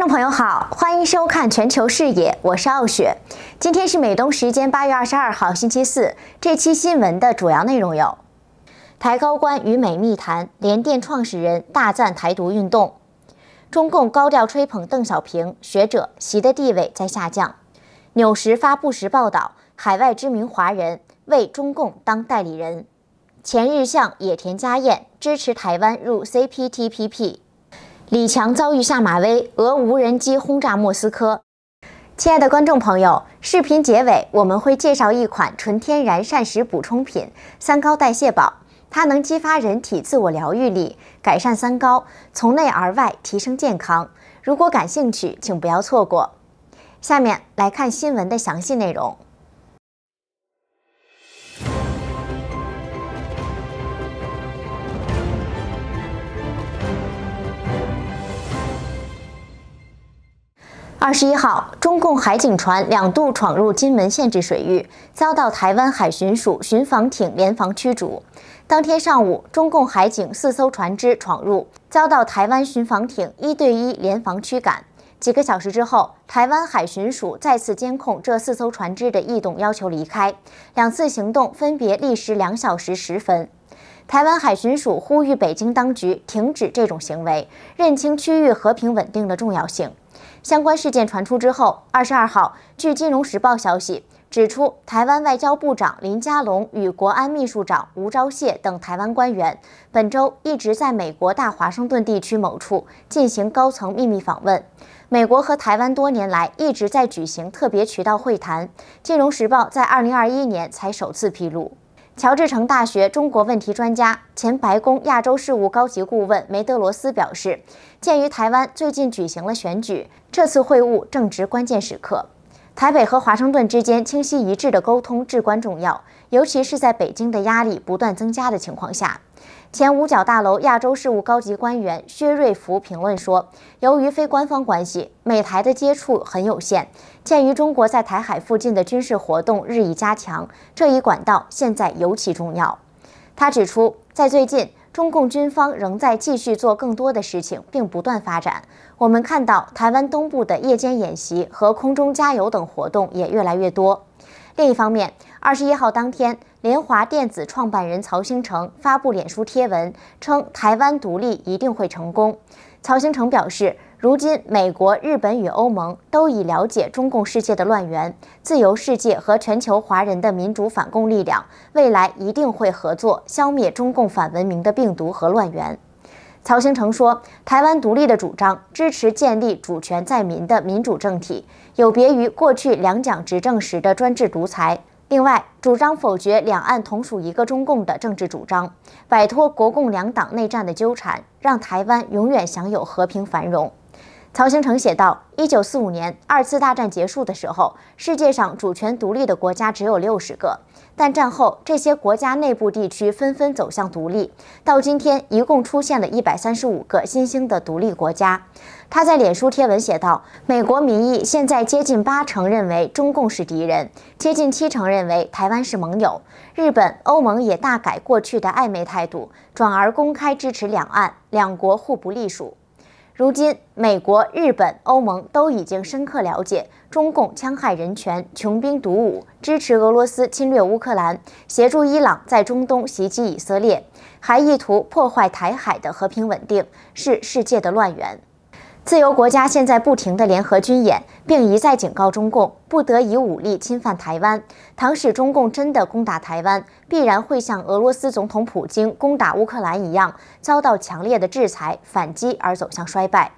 观众朋友好，欢迎收看《全球视野》，我是傲雪。今天是美东时间八月二十二号，星期四。这期新闻的主要内容有：台高官与美密谈，联电创始人大赞台独运动；中共高调吹捧邓小平，学者习的地位在下降；纽时发布时报道，海外知名华人为中共当代理人，前日向野田佳彦支持台湾入 CPTPP。李强遭遇下马威，俄无人机轰炸莫斯科。亲爱的观众朋友，视频结尾我们会介绍一款纯天然膳食补充品——三高代谢宝，它能激发人体自我疗愈力，改善三高，从内而外提升健康。如果感兴趣，请不要错过。下面来看新闻的详细内容。二十一号，中共海警船两度闯入金门限制水域，遭到台湾海巡署巡防艇联防驱逐。当天上午，中共海警四艘船只闯入，遭到台湾巡防艇一对一联防驱赶。几个小时之后，台湾海巡署再次监控这四艘船只的异动，要求离开。两次行动分别历时两小时十分。台湾海巡署呼吁北京当局停止这种行为，认清区域和平稳定的重要性。相关事件传出之后，二十二号，据《金融时报》消息指出，台湾外交部长林佳龙与国安秘书长吴钊燮等台湾官员本周一直在美国大华盛顿地区某处进行高层秘密访问。美国和台湾多年来一直在举行特别渠道会谈，《金融时报》在二零二一年才首次披露。乔治城大学中国问题专家、前白宫亚洲事务高级顾问梅德罗斯表示，鉴于台湾最近举行了选举，这次会晤正值关键时刻，台北和华盛顿之间清晰一致的沟通至关重要，尤其是在北京的压力不断增加的情况下。前五角大楼亚洲事务高级官员薛瑞福评论说：“由于非官方关系，美台的接触很有限。鉴于中国在台海附近的军事活动日益加强，这一管道现在尤其重要。”他指出，在最近，中共军方仍在继续做更多的事情，并不断发展。我们看到台湾东部的夜间演习和空中加油等活动也越来越多。另一方面，二十一号当天，联华电子创办人曹兴诚发布脸书贴文，称台湾独立一定会成功。曹兴诚表示，如今美国、日本与欧盟都已了解中共世界的乱源，自由世界和全球华人的民主反共力量，未来一定会合作消灭中共反文明的病毒和乱源。曹兴诚说，台湾独立的主张支持建立主权在民的民主政体，有别于过去两蒋执政时的专制独裁。另外，主张否决两岸同属一个中共的政治主张，摆脱国共两党内战的纠缠，让台湾永远享有和平繁荣。曹兴诚写道：，一九四五年二次大战结束的时候，世界上主权独立的国家只有六十个。但战后，这些国家内部地区纷纷走向独立，到今天一共出现了一百三十五个新兴的独立国家。他在脸书贴文写道：“美国民意现在接近八成认为中共是敌人，接近七成认为台湾是盟友。”日本、欧盟也大改过去的暧昧态度，转而公开支持两岸两国互不隶属。如今，美国、日本、欧盟都已经深刻了解，中共戕害人权、穷兵黩武、支持俄罗斯侵略乌克兰、协助伊朗在中东袭击以色列，还意图破坏台海的和平稳定，是世界的乱源。自由国家现在不停地联合军演，并一再警告中共不得以武力侵犯台湾。倘使中共真的攻打台湾，必然会像俄罗斯总统普京攻打乌克兰一样，遭到强烈的制裁反击而走向衰败。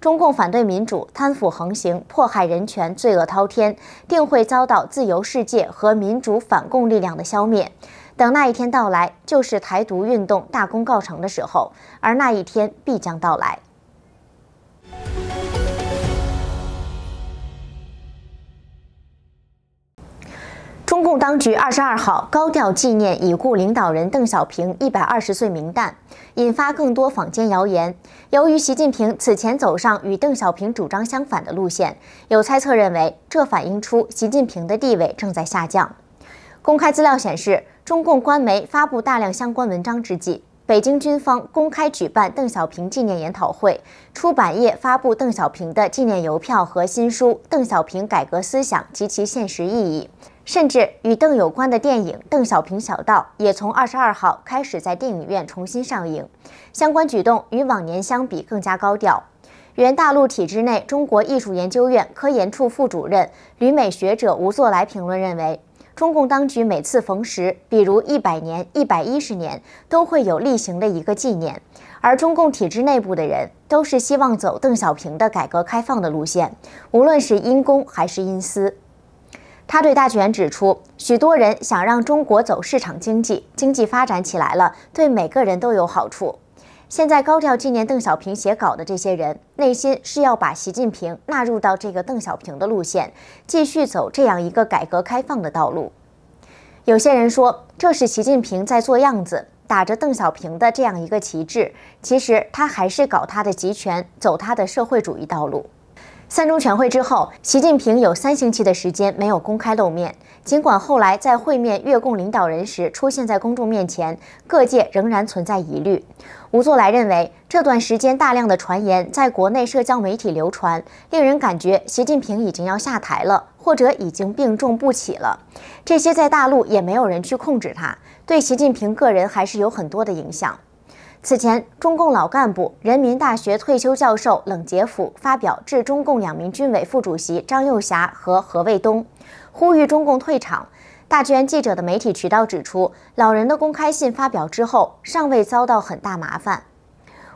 中共反对民主、贪腐横行、迫害人权、罪恶滔天，定会遭到自由世界和民主反共力量的消灭。等那一天到来，就是台独运动大功告成的时候，而那一天必将到来。中共当局二十二号高调纪念已故领导人邓小平一百二十岁名旦，引发更多坊间谣言。由于习近平此前走上与邓小平主张相反的路线，有猜测认为这反映出习近平的地位正在下降。公开资料显示，中共官媒发布大量相关文章之际。北京军方公开举办邓小平纪念研讨会，出版业发布邓小平的纪念邮票和新书《邓小平改革思想及其现实意义》，甚至与邓有关的电影《邓小平小道》也从二十二号开始在电影院重新上映。相关举动与往年相比更加高调。原大陆体制内中国艺术研究院科研处副主任、旅美学者吴作来评论认为。中共当局每次逢时，比如一百年、一百一十年，都会有例行的一个纪念。而中共体制内部的人，都是希望走邓小平的改革开放的路线，无论是因公还是因私。他对大全指出，许多人想让中国走市场经济，经济发展起来了，对每个人都有好处。现在高调纪念邓小平写稿的这些人，内心是要把习近平纳入到这个邓小平的路线，继续走这样一个改革开放的道路。有些人说这是习近平在做样子，打着邓小平的这样一个旗帜，其实他还是搞他的集权，走他的社会主义道路。三中全会之后，习近平有三星期的时间没有公开露面。尽管后来在会面越共领导人时出现在公众面前，各界仍然存在疑虑。吴作来认为，这段时间大量的传言在国内社交媒体流传，令人感觉习近平已经要下台了，或者已经病重不起了。这些在大陆也没有人去控制他，对习近平个人还是有很多的影响。此前，中共老干部、人民大学退休教授冷杰甫发表致中共两名军委副主席张又侠和何卫东，呼吁中共退场。大院记者的媒体渠道指出，老人的公开信发表之后，尚未遭到很大麻烦。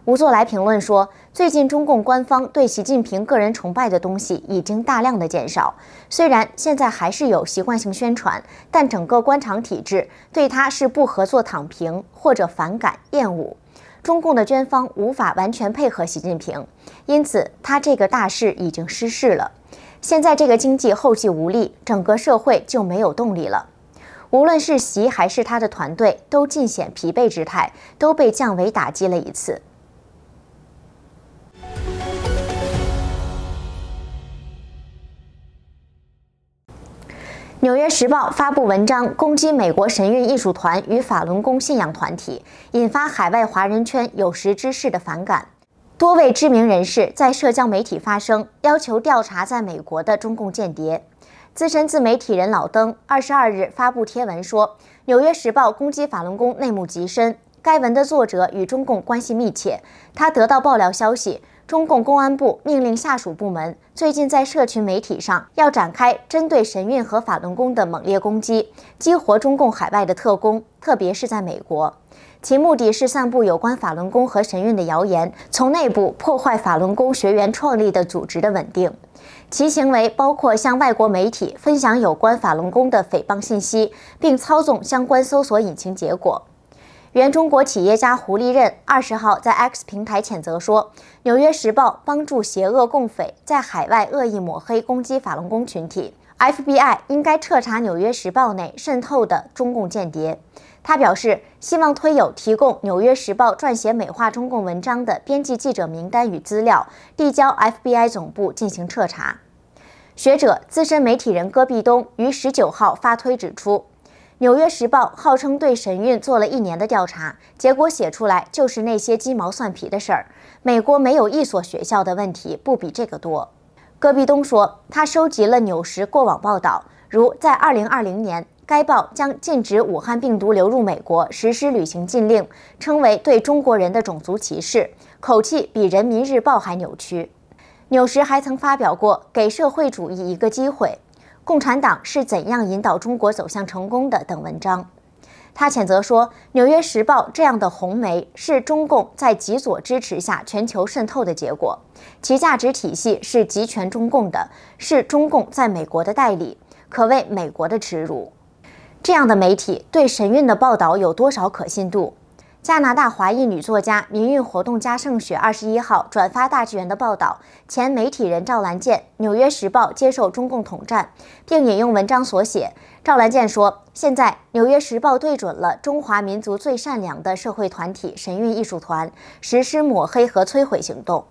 吴作来评论说，最近中共官方对习近平个人崇拜的东西已经大量的减少，虽然现在还是有习惯性宣传，但整个官场体制对他是不合作、躺平或者反感厌恶。中共的军方无法完全配合习近平，因此他这个大事已经失势了。现在这个经济后继无力，整个社会就没有动力了。无论是习还是他的团队，都尽显疲惫之态，都被降维打击了一次。《纽约时报》发布文章攻击美国神韵艺术团与法轮功信仰团体，引发海外华人圈有识之士的反感。多位知名人士在社交媒体发声，要求调查在美国的中共间谍。资深自媒体人老登二十二日发布贴文说，《纽约时报》攻击法轮功内幕极深。该文的作者与中共关系密切，他得到爆料消息。中共公安部命令下属部门，最近在社群媒体上要展开针对神韵和法轮功的猛烈攻击，激活中共海外的特工，特别是在美国，其目的是散布有关法轮功和神韵的谣言，从内部破坏法轮功学员创立的组织的稳定。其行为包括向外国媒体分享有关法轮功的诽谤信息，并操纵相关搜索引擎结果。原中国企业家胡立任二十号在 X 平台谴责说：“纽约时报帮助邪恶共匪在海外恶意抹黑攻击法轮功群体，FBI 应该彻查纽约时报内渗透的中共间谍。”他表示希望推友提供纽约时报撰写美化中共文章的编辑记者名单与资料，递交 FBI 总部进行彻查。学者、资深媒体人戈壁东于十九号发推指出。《纽约时报》号称对神韵做了一年的调查，结果写出来就是那些鸡毛蒜皮的事儿。美国没有一所学校的问题不比这个多。戈壁东说，他收集了《纽时》过往报道，如在2020年，该报将禁止武汉病毒流入美国，实施旅行禁令，称为对中国人的种族歧视，口气比《人民日报》还扭曲。《纽时》还曾发表过“给社会主义一个机会”。共产党是怎样引导中国走向成功的等文章，他谴责说，《纽约时报》这样的红媒是中共在极左支持下全球渗透的结果，其价值体系是集权中共的，是中共在美国的代理，可谓美国的耻辱。这样的媒体对神韵的报道有多少可信度？加拿大华裔女作家、民运活动家盛雪二十一号转发大剧院的报道。前媒体人赵兰健、纽约时报》接受中共统战，并引用文章所写。赵兰健说：“现在，《纽约时报》对准了中华民族最善良的社会团体——神韵艺术团，实施抹黑和摧毁行动。”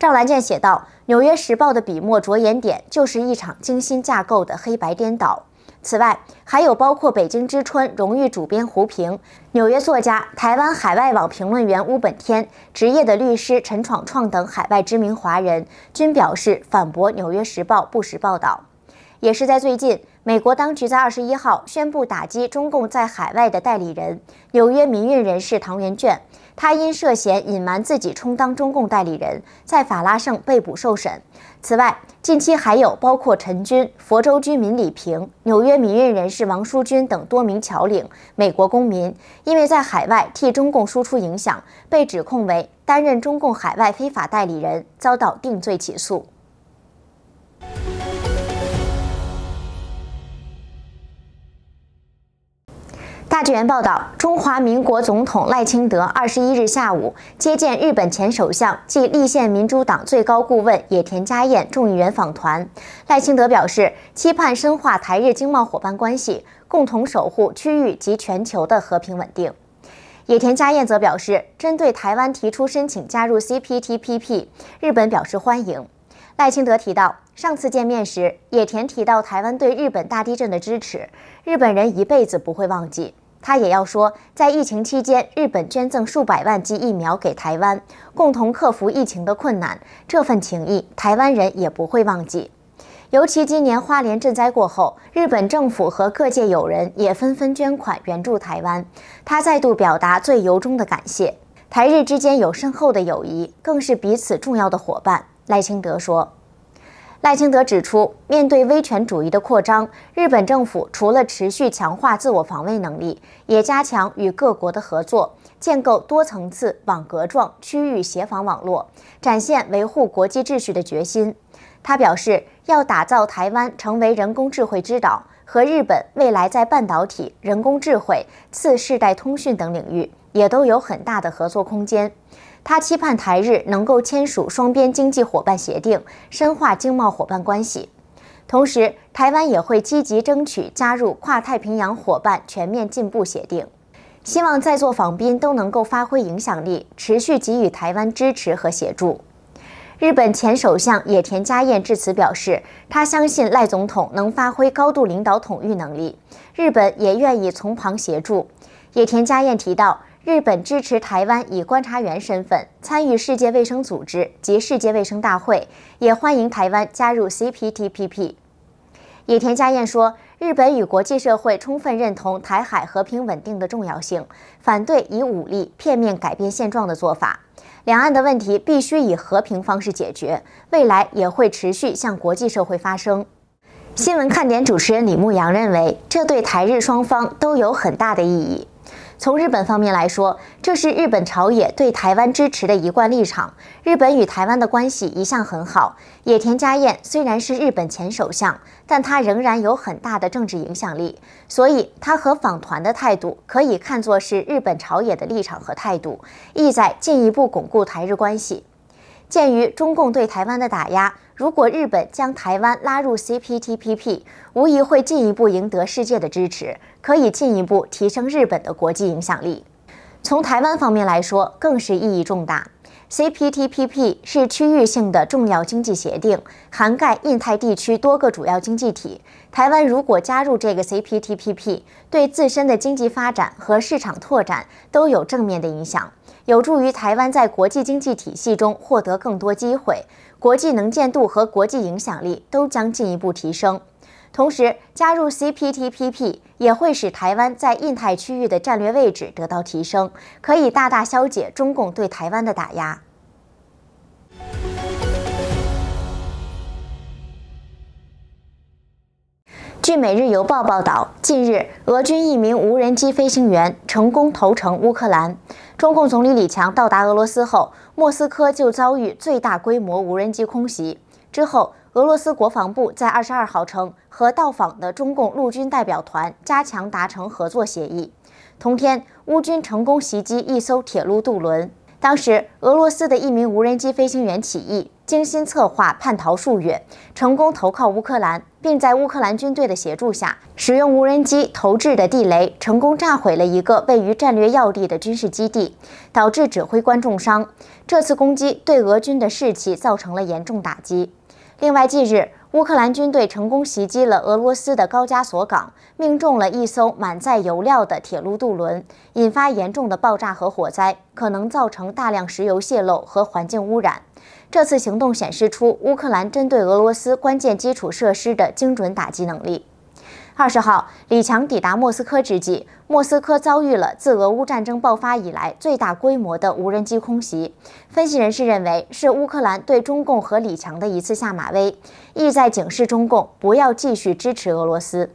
赵兰健写道：“《纽约时报》的笔墨着眼点，就是一场精心架构的黑白颠倒。”此外，还有包括《北京之春》荣誉主编胡平、纽约作家、台湾海外网评论员乌本天、职业的律师陈闯创等海外知名华人均表示反驳《纽约时报》不实报道。也是在最近，美国当局在二十一号宣布打击中共在海外的代理人——纽约民运人士唐元卷，他因涉嫌隐瞒自己充当中共代理人，在法拉盛被捕受审。此外，近期还有包括陈军、佛州居民李平、纽约民运人士王淑军等多名侨领、美国公民，因为在海外替中共输出影响，被指控为担任中共海外非法代理人，遭到定罪起诉。大纪元报道，中华民国总统赖清德二十一日下午接见日本前首相、即立宪民主党最高顾问野田佳彦众议员访团。赖清德表示，期盼深化台日经贸伙伴关系，共同守护区域及全球的和平稳定。野田佳彦则表示，针对台湾提出申请加入 CPTPP，日本表示欢迎。赖清德提到，上次见面时，野田提到台湾对日本大地震的支持，日本人一辈子不会忘记。他也要说，在疫情期间，日本捐赠数百万剂疫苗给台湾，共同克服疫情的困难，这份情谊台湾人也不会忘记。尤其今年花莲赈灾过后，日本政府和各界友人也纷纷捐款援助台湾，他再度表达最由衷的感谢。台日之间有深厚的友谊，更是彼此重要的伙伴。赖清德说。赖清德指出，面对威权主义的扩张，日本政府除了持续强化自我防卫能力，也加强与各国的合作，建构多层次网格状区域协防网络，展现维护国际秩序的决心。他表示，要打造台湾成为人工智慧之岛，和日本未来在半导体、人工智慧、次世代通讯等领域也都有很大的合作空间。他期盼台日能够签署双边经济伙伴协定，深化经贸伙伴关系。同时，台湾也会积极争取加入跨太平洋伙伴全面进步协定。希望在座访宾都能够发挥影响力，持续给予台湾支持和协助。日本前首相野田佳彦致辞表示，他相信赖总统能发挥高度领导统御能力，日本也愿意从旁协助。野田佳彦提到。日本支持台湾以观察员身份参与世界卫生组织及世界卫生大会，也欢迎台湾加入 CPTPP。野田佳彦说，日本与国际社会充分认同台海和平稳定的重要性，反对以武力片面改变现状的做法。两岸的问题必须以和平方式解决，未来也会持续向国际社会发声。新闻看点主持人李牧阳认为，这对台日双方都有很大的意义。从日本方面来说，这是日本朝野对台湾支持的一贯立场。日本与台湾的关系一向很好。野田佳彦虽然是日本前首相，但他仍然有很大的政治影响力，所以他和访团的态度可以看作是日本朝野的立场和态度，意在进一步巩固台日关系。鉴于中共对台湾的打压，如果日本将台湾拉入 CPTPP，无疑会进一步赢得世界的支持，可以进一步提升日本的国际影响力。从台湾方面来说，更是意义重大。CPTPP 是区域性的重要经济协定，涵盖印太地区多个主要经济体。台湾如果加入这个 CPTPP，对自身的经济发展和市场拓展都有正面的影响，有助于台湾在国际经济体系中获得更多机会，国际能见度和国际影响力都将进一步提升。同时，加入 CPTPP 也会使台湾在印太区域的战略位置得到提升，可以大大消解中共对台湾的打压。据《每日邮报》报道，近日俄军一名无人机飞行员成功投诚乌克兰。中共总理李强到达俄罗斯后，莫斯科就遭遇最大规模无人机空袭。之后，俄罗斯国防部在二十二号称，和到访的中共陆军代表团加强达成合作协议。同天，乌军成功袭击一艘铁路渡轮。当时，俄罗斯的一名无人机飞行员起义，精心策划叛逃数月，成功投靠乌克兰，并在乌克兰军队的协助下，使用无人机投掷的地雷成功炸毁了一个位于战略要地的军事基地，导致指挥官重伤。这次攻击对俄军的士气造成了严重打击。另外，近日，乌克兰军队成功袭击了俄罗斯的高加索港，命中了一艘满载油料的铁路渡轮，引发严重的爆炸和火灾，可能造成大量石油泄漏和环境污染。这次行动显示出乌克兰针对俄罗斯关键基础设施的精准打击能力。二十号，李强抵达莫斯科之际，莫斯科遭遇了自俄乌战争爆发以来最大规模的无人机空袭。分析人士认为，是乌克兰对中共和李强的一次下马威，意在警示中共不要继续支持俄罗斯。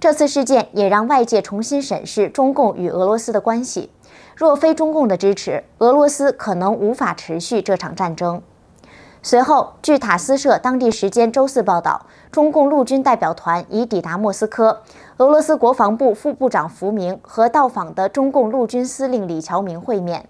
这次事件也让外界重新审视中共与俄罗斯的关系。若非中共的支持，俄罗斯可能无法持续这场战争。随后，据塔斯社当地时间周四报道，中共陆军代表团已抵达莫斯科。俄罗斯国防部副部长福明和到访的中共陆军司令李桥明会面。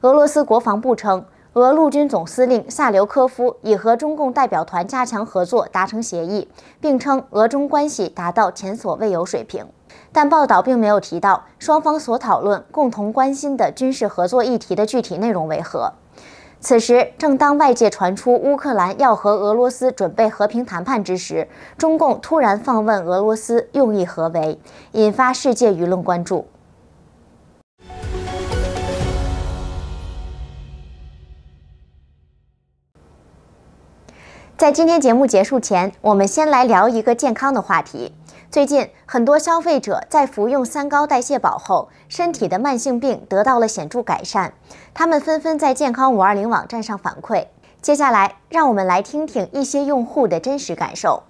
俄罗斯国防部称，俄陆军总司令萨留科夫已和中共代表团加强合作，达成协议，并称俄中关系达到前所未有水平。但报道并没有提到双方所讨论共同关心的军事合作议题的具体内容为何。此时，正当外界传出乌克兰要和俄罗斯准备和平谈判之时，中共突然放问俄罗斯用意何为，引发世界舆论关注。在今天节目结束前，我们先来聊一个健康的话题。最近，很多消费者在服用三高代谢宝后，身体的慢性病得到了显著改善。他们纷纷在健康五二零网站上反馈。接下来，让我们来听听一些用户的真实感受。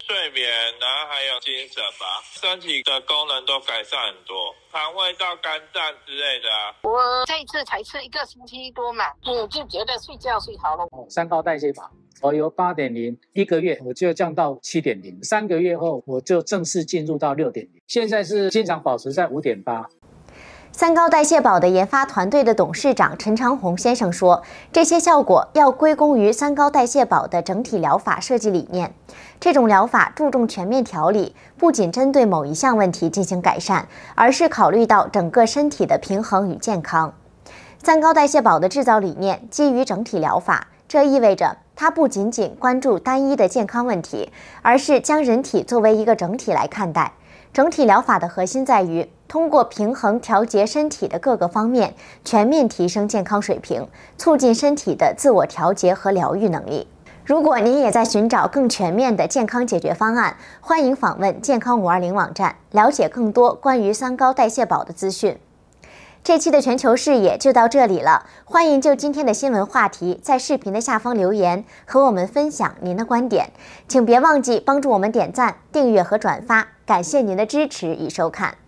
睡眠，男还有精神吧？身体的功能都改善很多，肠胃到肝脏之类的。我这次才吃一个星期多嘛，我就觉得睡觉睡好了。三高代谢宝。我由八点零一个月，我就降到七点零，三个月后我就正式进入到六点零。现在是经常保持在五点八。三高代谢宝的研发团队的董事长陈长红先生说，这些效果要归功于三高代谢宝的整体疗法设计理念。这种疗法注重全面调理，不仅针对某一项问题进行改善，而是考虑到整个身体的平衡与健康。三高代谢宝的制造理念基于整体疗法，这意味着。它不仅仅关注单一的健康问题，而是将人体作为一个整体来看待。整体疗法的核心在于通过平衡调节身体的各个方面，全面提升健康水平，促进身体的自我调节和疗愈能力。如果您也在寻找更全面的健康解决方案，欢迎访问健康五二零网站，了解更多关于三高代谢宝的资讯。这期的全球视野就到这里了。欢迎就今天的新闻话题在视频的下方留言，和我们分享您的观点。请别忘记帮助我们点赞、订阅和转发。感谢您的支持与收看。